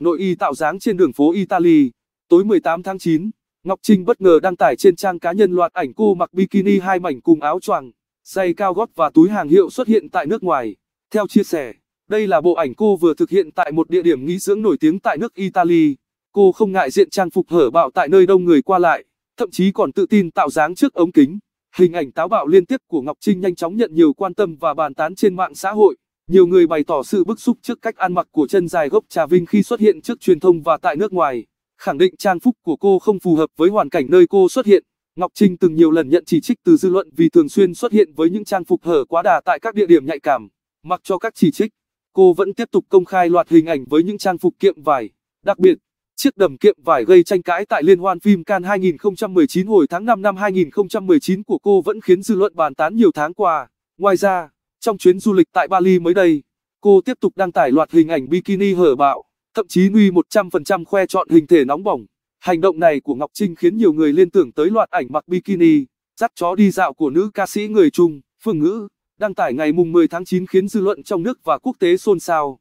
nội y tạo dáng trên đường phố Italy. Tối 18 tháng 9, Ngọc Trinh bất ngờ đăng tải trên trang cá nhân loạt ảnh cô mặc bikini hai mảnh cùng áo choàng, giày cao gót và túi hàng hiệu xuất hiện tại nước ngoài. Theo chia sẻ, đây là bộ ảnh cô vừa thực hiện tại một địa điểm nghỉ dưỡng nổi tiếng tại nước Italy. Cô không ngại diện trang phục hở bạo tại nơi đông người qua lại, thậm chí còn tự tin tạo dáng trước ống kính. Hình ảnh táo bạo liên tiếp của Ngọc Trinh nhanh chóng nhận nhiều quan tâm và bàn tán trên mạng xã hội. Nhiều người bày tỏ sự bức xúc trước cách ăn mặc của chân dài gốc Trà Vinh khi xuất hiện trước truyền thông và tại nước ngoài, khẳng định trang phục của cô không phù hợp với hoàn cảnh nơi cô xuất hiện. Ngọc Trinh từng nhiều lần nhận chỉ trích từ dư luận vì thường xuyên xuất hiện với những trang phục hở quá đà tại các địa điểm nhạy cảm. Mặc cho các chỉ trích, cô vẫn tiếp tục công khai loạt hình ảnh với những trang phục kiệm vải. Đặc biệt, chiếc đầm kiệm vải gây tranh cãi tại liên hoan phim can 2019 hồi tháng 5 năm 2019 của cô vẫn khiến dư luận bàn tán nhiều tháng qua. Ngoài ra, trong chuyến du lịch tại Bali mới đây, cô tiếp tục đăng tải loạt hình ảnh bikini hở bạo, thậm chí Nui 100% khoe chọn hình thể nóng bỏng. Hành động này của Ngọc Trinh khiến nhiều người liên tưởng tới loạt ảnh mặc bikini, dắt chó đi dạo của nữ ca sĩ người Trung, Phương Ngữ, đăng tải ngày mùng 10 tháng 9 khiến dư luận trong nước và quốc tế xôn xao.